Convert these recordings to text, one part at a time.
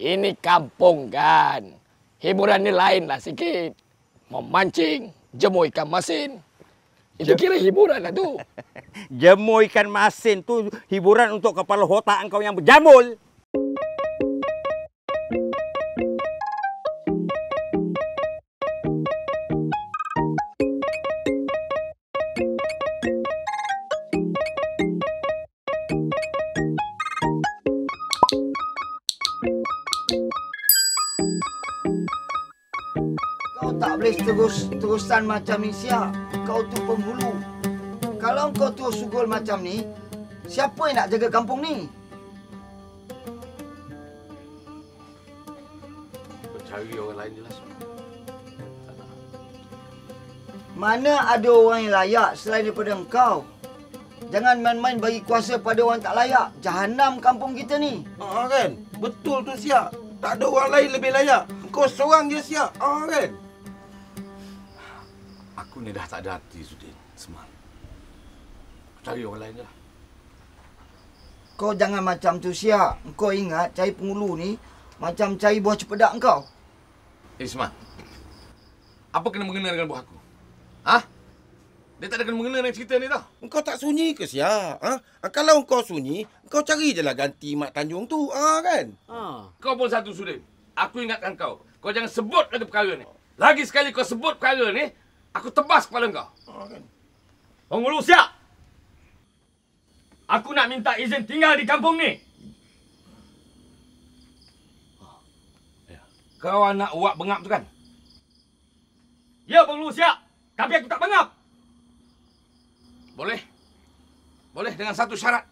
Ini kampung kan. Hiburan ni lain lah sikit. Memancing, jemur ikan masin. Itu kira hiburan lah tu. jemur ikan masin tu hiburan untuk kepala otak kau yang berjamul. habis terus-terusan macam ni siap. Kau tu penghulu. Kalau kau tu sugol macam ni, siapa yang nak jaga kampung ni? Cari orang lain jelas. Mana ada orang yang layak selain daripada engkau? Jangan main-main bagi kuasa pada orang tak layak. Jahanam kampung kita ni. Ah kan? Betul tu siap. Tak ada orang lain lebih layak. Kau seorang je siap. Ah ha, kan? Aku ni dah tak ada hati, Sudin. Semang. Cari orang lain je lah. Kau jangan macam tu, Sia. Kau ingat cari pengulu ni macam cari buah cepedak kau. Eh, Semang. Apa kena mengena dengan buah aku? Hah? Dia tak ada kena mengena dengan cerita ni tau. Engkau tak sunyi ke sia? Ha? Ah, kalau engkau sunyi, kau cari je lah ganti Mak Tanjung tu. Ha, kan? Ha. Kau pun satu, Sudin. Aku ingatkan kau. Kau jangan sebut lagi perkara ni. Lagi sekali kau sebut perkara ni, aku tebas kepala kau. Oh, kan? Penghulu siap. Aku nak minta izin tinggal di kampung ni. Ya. Kau nak uap bengap tu kan? Ya, penghulu siap. Tapi aku tak bengap. Boleh. Boleh dengan satu syarat.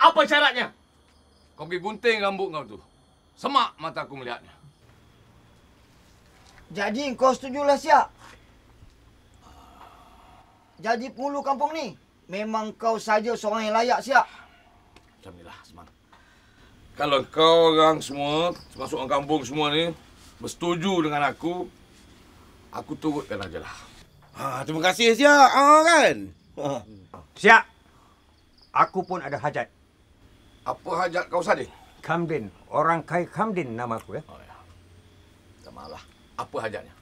Apa syaratnya? Kau pergi gunting rambut kau tu. Semak mata aku melihatnya. Jadi kau setujulah siap jadi pengulu kampung ni. Memang kau saja seorang yang layak siap. Alhamdulillah, Semang. Kalau kau orang semua, termasuk orang kampung semua ni, bersetuju dengan aku, aku turutkan aja lah. Ha, terima kasih, Siak. Ha, kan? Ha. Hmm. Siak, aku pun ada hajat. Apa hajat kau, Sadi? Kamdin. Orang kai Kamdin nama aku, ya. Oh, ya. Tak malah. Apa hajatnya?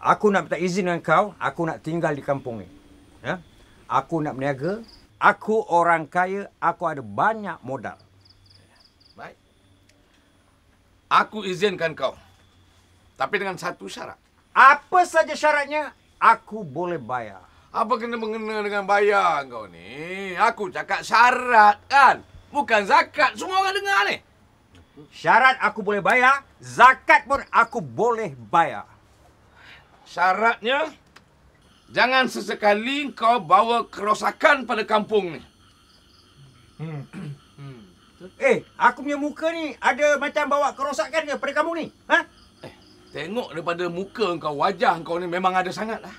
Aku nak minta izin dengan kau, aku nak tinggal di kampung ni. Ya? Aku nak berniaga. Aku orang kaya. Aku ada banyak modal. Baik. Aku izinkan kau. Tapi dengan satu syarat. Apa saja syaratnya, aku boleh bayar. Apa kena-mengena dengan bayar kau ni? Aku cakap syarat kan? Bukan zakat. Semua orang dengar ni. Syarat aku boleh bayar, zakat pun aku boleh bayar. Syaratnya, Jangan sesekali kau bawa kerosakan pada kampung ni. Hmm. hmm. Eh, aku punya muka ni ada macam bawa kerosakan ke pada kampung ni? Ha? Eh, tengok daripada muka kau, wajah kau ni memang ada sangat lah.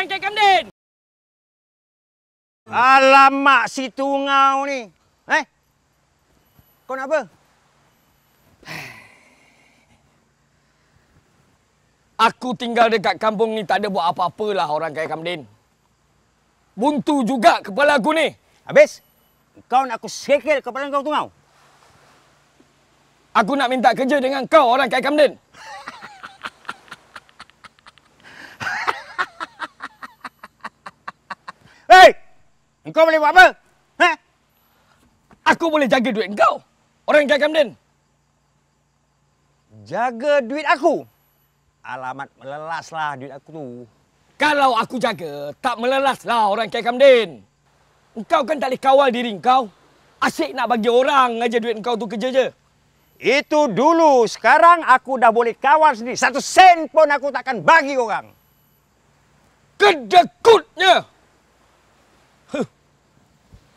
orang Cik Kamden. Alamak si tungau ni. Eh? Kau nak apa? Aku tinggal dekat kampung ni tak ada buat apa-apalah orang Cik Kamdin. Buntu juga kepala aku ni. Habis? Kau nak aku sekel kepala kau tungau? Aku nak minta kerja dengan kau orang Cik Kamdin. Hei! engkau boleh buat apa? Ha? Aku boleh jaga duit engkau Orang kaya Camden. Jaga duit aku? Alamat melelaslah duit aku tu. Kalau aku jaga, tak melelaslah orang kaya Camden. Engkau kan tak boleh kawal diri kau. Asyik nak bagi orang aja duit engkau tu kerja je. Itu dulu. Sekarang aku dah boleh kawal sendiri. Satu sen pun aku takkan bagi orang. Kedekutnya!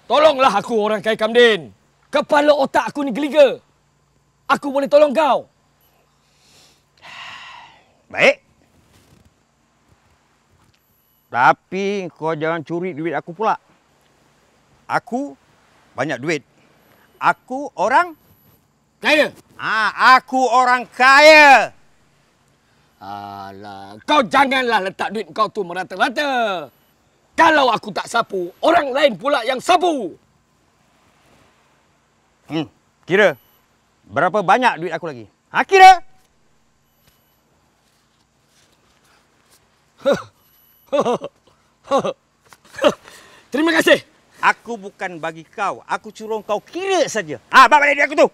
Tolonglah aku orang kaya Kamdin. Kepala otak aku ni geliga. Aku boleh tolong kau. Baik. Tapi kau jangan curi duit aku pula. Aku banyak duit. Aku orang kaya. Ah, aku orang kaya. Alah, kau janganlah letak duit kau tu merata-rata. Kalau aku tak sapu, orang lain pula yang sapu. Hmm, kira berapa banyak duit aku lagi? Ha, kira? Terima kasih. Aku bukan bagi kau. Aku curung kau kira saja. Ha, bawa balik duit aku tu.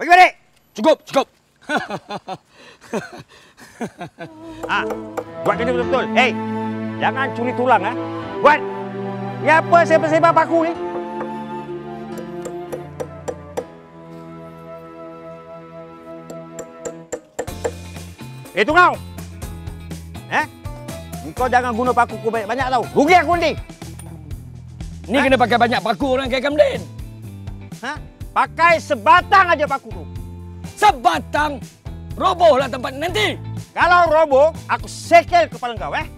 Bagi balik. Cukup, cukup. Ah, buat kerja betul-betul. Hei. Jangan curi tulang ah. Buat. Ni apa sebab-sebab paku ni? Eh tu Eh? Kau jangan guna paku kau banyak-banyak tau. Rugi aku nanti. Ni ha? kena pakai banyak paku orang kayak Kamden. Ha? Pakai sebatang aja paku tu. Sebatang robohlah tempat nanti. Kalau roboh, aku sekel kepala kau eh.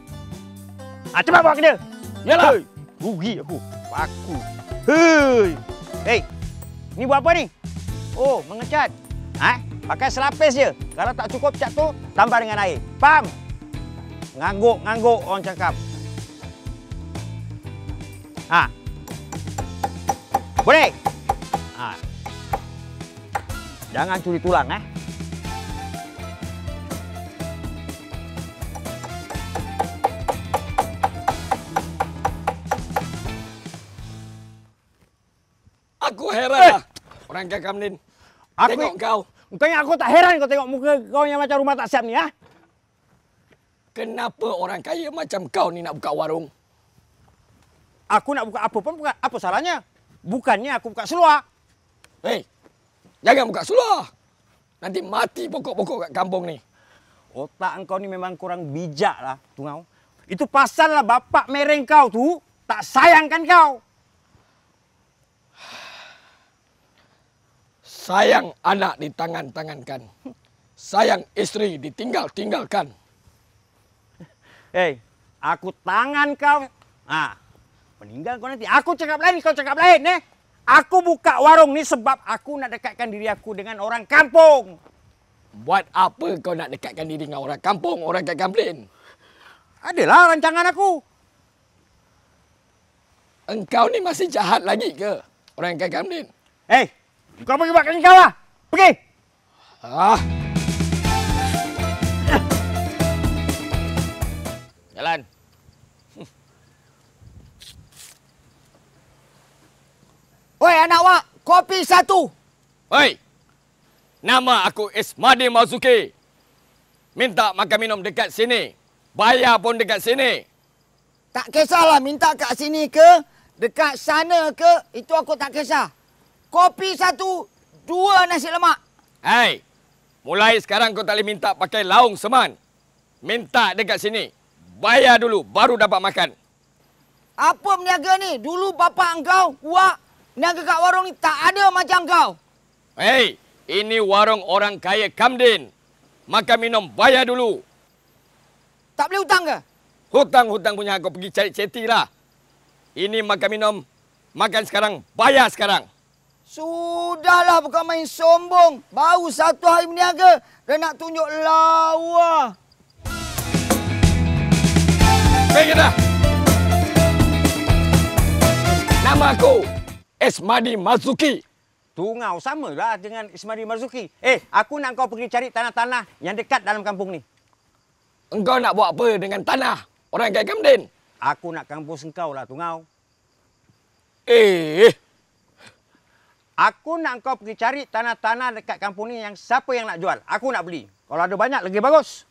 Ah, cepat bawa kena. Yalah. Hei, rugi aku. Paku. Hei. Hei. Ni buat apa ni? Oh, mengecat. Ha? Pakai selapis je. Kalau tak cukup cat tu, tambah dengan air. Pam, Ngangguk, ngangguk orang cakap. Ha. Boleh. Ha. Jangan curi tulang eh. aku heran eh. lah. Orang kaya Kamlin. Aku... Tengok kau. Bukannya aku tak heran kau tengok muka kau yang macam rumah tak siap ni, ya. Kenapa orang kaya macam kau ni nak buka warung? Aku nak buka apa pun, buka, apa salahnya? Bukannya aku buka seluar. Hei, jangan buka seluar. Nanti mati pokok-pokok kat kampung ni. Otak kau ni memang kurang bijak lah, Tungau. Itu pasal lah bapak mereng kau tu tak sayangkan kau. Sayang anak ditangan-tangankan. Sayang istri ditinggal-tinggalkan. Hei, aku tangan kau. Ah, meninggal kau nanti. Aku cakap lain, kau cakap lain. Eh? Aku buka warung ni sebab aku nak dekatkan diri aku dengan orang kampung. Buat apa kau nak dekatkan diri dengan orang kampung, orang kat Gamblin? Adalah rancangan aku. Engkau ni masih jahat lagi ke orang kat Gamblin? Eh, hey, kau pergi buat kaki kau lah. Pergi. Ah. Jalan. Oi, anak wak. Kopi satu. Oi. Nama aku Ismadi Mazuki. Minta makan minum dekat sini. Bayar pun dekat sini. Tak kisahlah minta kat sini ke, dekat sana ke, itu aku tak kisah. Kopi satu, dua nasi lemak. Hai, mulai sekarang kau tak boleh minta pakai laung seman. Minta dekat sini. Bayar dulu, baru dapat makan. Apa meniaga ni? Dulu bapa engkau, wak, niaga kat warung ni tak ada macam kau. Hei, ini warung orang kaya Kamdin. Makan minum, bayar dulu. Tak boleh hutang ke? Hutang-hutang punya kau pergi cari cetilah. Ini makan minum, makan sekarang, bayar sekarang. Sudahlah bukan main sombong. Baru satu hari berniaga dan nak tunjuk lawa. Baik dah. Nama aku Esmadi Mazuki. Tungau sama lah dengan Ismadi Marzuki. Eh, aku nak kau pergi cari tanah-tanah yang dekat dalam kampung ni. Engkau nak buat apa dengan tanah orang kaya Kamden? Aku nak kampung sengkau lah, Tungau. Eh, Aku nak kau pergi cari tanah-tanah dekat kampung ni yang siapa yang nak jual. Aku nak beli. Kalau ada banyak, lagi bagus.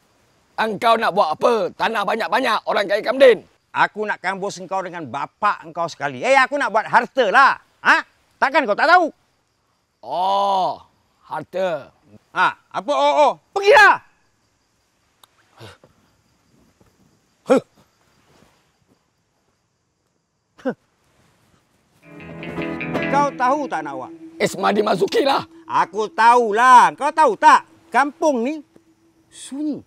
Engkau nak buat apa? Tanah banyak-banyak orang kaya Kamdin. Aku nak kambus engkau dengan bapa engkau sekali. Eh, aku nak buat harta lah. Ha? Takkan kau tak tahu? Oh, harta. Ha, apa? Oh, oh. Pergilah! Kau tahu tak nak awak? Ismadi Mazuki lah. Aku tahulah. Kau tahu tak? Kampung ni sunyi.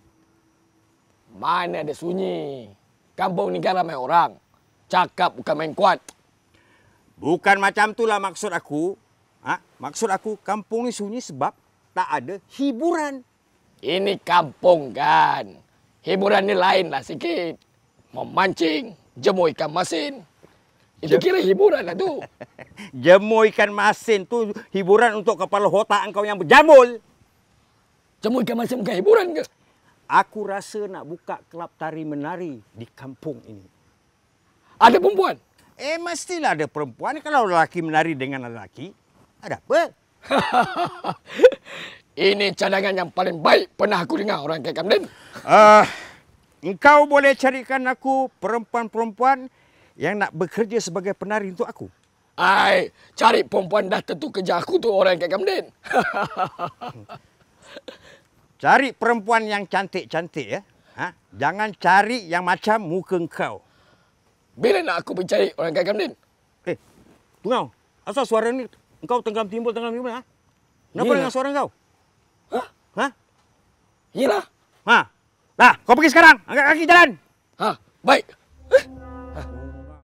Mana ada sunyi? Kampung ni kan ramai orang. Cakap bukan main kuat. Bukan macam tu lah maksud aku. Ha? Maksud aku kampung ni sunyi sebab tak ada hiburan. Ini kampung kan. Hiburan ni lah sikit. Memancing, jemur ikan masin, itu kira hiburan lah tu. jemur ikan masin tu hiburan untuk kepala otak kau yang berjamul. Jemur ikan masin bukan hiburan ke? Aku rasa nak buka kelab tari menari di kampung ini. Ada perempuan? Eh, mestilah ada perempuan. Kalau lelaki menari dengan lelaki, ada apa? ini cadangan yang paling baik pernah aku dengar orang kaya kamden. Uh, engkau boleh carikan aku perempuan-perempuan yang nak bekerja sebagai penari untuk aku. Ai, cari perempuan dah tentu kerja aku tu orang kat Kamden. cari perempuan yang cantik-cantik ya. Ha? Jangan cari yang macam muka kau. Bila nak aku mencari orang kat Kamden? Eh, tunggu. Asal suara ni kau tenggam timbul, tenggam timbul. Ha? Kenapa Yelah. dengan suara kau? Ha? Ha? Yelah. Ha? Nah, kau pergi sekarang. Angkat kaki jalan. Ha, baik. Eh?